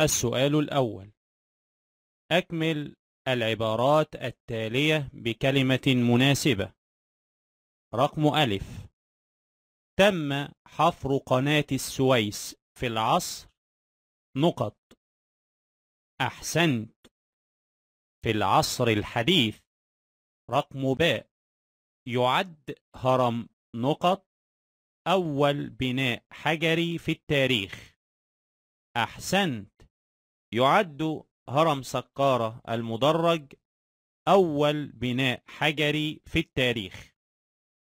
السؤال الأول أكمل العبارات التالية بكلمة مناسبة رقم ألف تم حفر قناة السويس في العصر نقط أحسنت في العصر الحديث رقم باء يعد هرم نقط أول بناء حجري في التاريخ أحسنت يعد هرم سقارة المدرج أول بناء حجري في التاريخ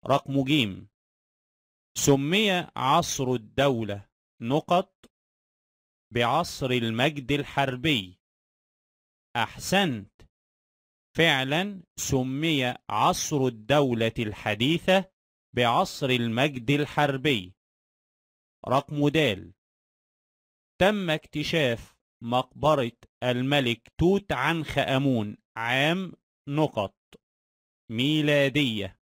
رقم ج سمي عصر الدولة نقط بعصر المجد الحربي أحسنت فعلا سمي عصر الدولة الحديثة بعصر المجد الحربي رقم د تم اكتشاف مقبرة الملك توت عنخ آمون عام نقط ميلادية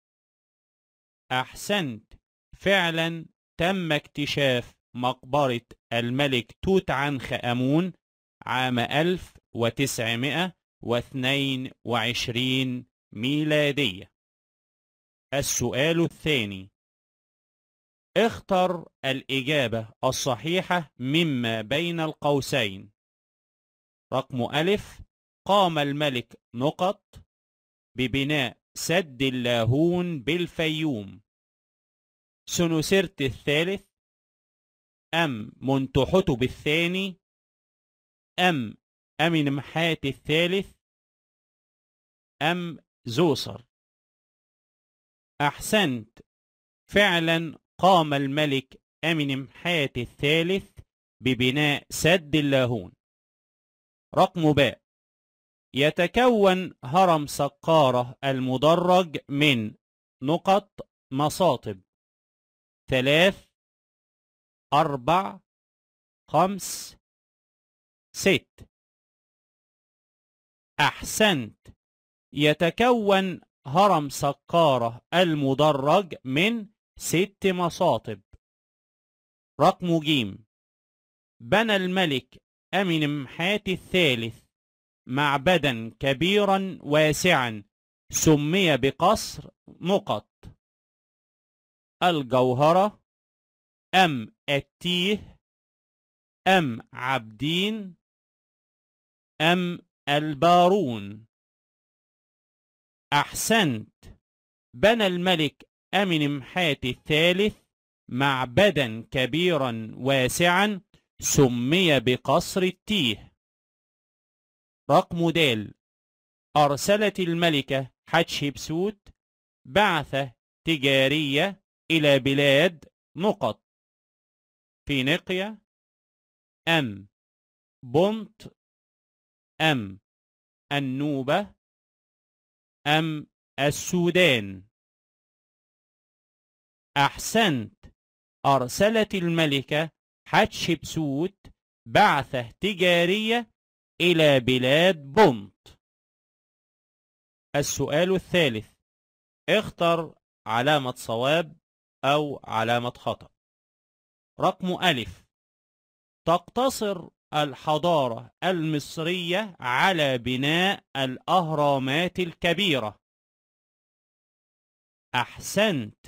أحسنت فعلا تم اكتشاف مقبرة الملك توت عنخ آمون عام 1922 ميلادية السؤال الثاني اختر الإجابة الصحيحة مما بين القوسين رقم ألف قام الملك نقط ببناء سد اللاهون بالفيوم سنوسرت الثالث أم منتحت الثاني أم محات الثالث أم زوسر أحسنت فعلا قام الملك محات الثالث ببناء سد اللاهون رقم باء يتكون هرم سقارة المدرج من نقط مصاطب ثلاث أربع خمس ست أحسنت يتكون هرم سقارة المدرج من ست مصاطب رقم ج بنى الملك أمنمحات الثالث معبدا كبيرا واسعا سمي بقصر مقط الجوهرة أم التيه أم عبدين أم البارون أحسنت بنى الملك أمنمحات الثالث معبدا كبيرا واسعا سمي بقصر التيه رقم د أرسلت الملكة حتشبسوت بعثة تجارية إلى بلاد نقط فينيقيا أم بنط أم النوبة أم السودان أحسنت أرسلت الملكة حتشبسوت بعثة تجارية إلى بلاد بونط السؤال الثالث اختر علامة صواب أو علامة خطأ رقم ألف تقتصر الحضارة المصرية على بناء الأهرامات الكبيرة أحسنت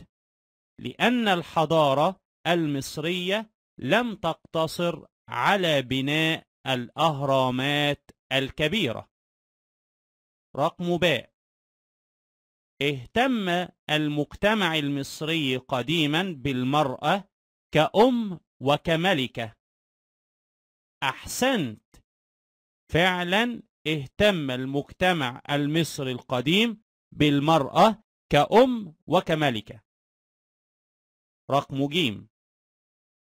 لأن الحضارة المصرية لم تقتصر على بناء الأهرامات الكبيرة رقم باء اهتم المجتمع المصري قديما بالمرأة كأم وكملكة أحسنت فعلا اهتم المجتمع المصري القديم بالمرأة كأم وكملكة رقم ج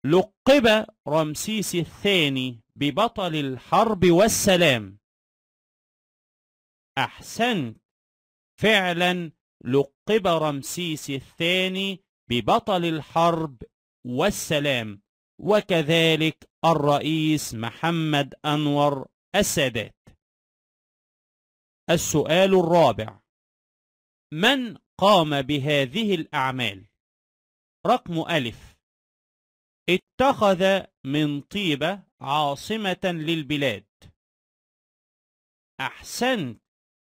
لقب رمسيس الثاني ببطل الحرب والسلام أحسنت فعلا لقب رمسيس الثاني ببطل الحرب والسلام وكذلك الرئيس محمد أنور السادات السؤال الرابع من قام بهذه الأعمال؟ رقم ألف اتخذ من طيبة عاصمة للبلاد أحسنت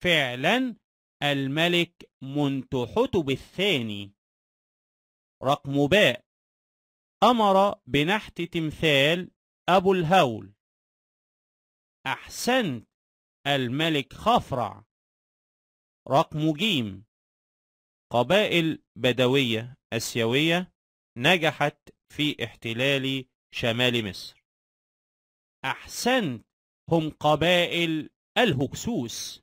فعلا الملك منتحتب الثاني رقم باء أمر بنحت تمثال أبو الهول أحسنت الملك خفرع رقم جيم قبائل بدوية أسيوية نجحت في احتلال شمال مصر أحسنت هم قبائل الهكسوس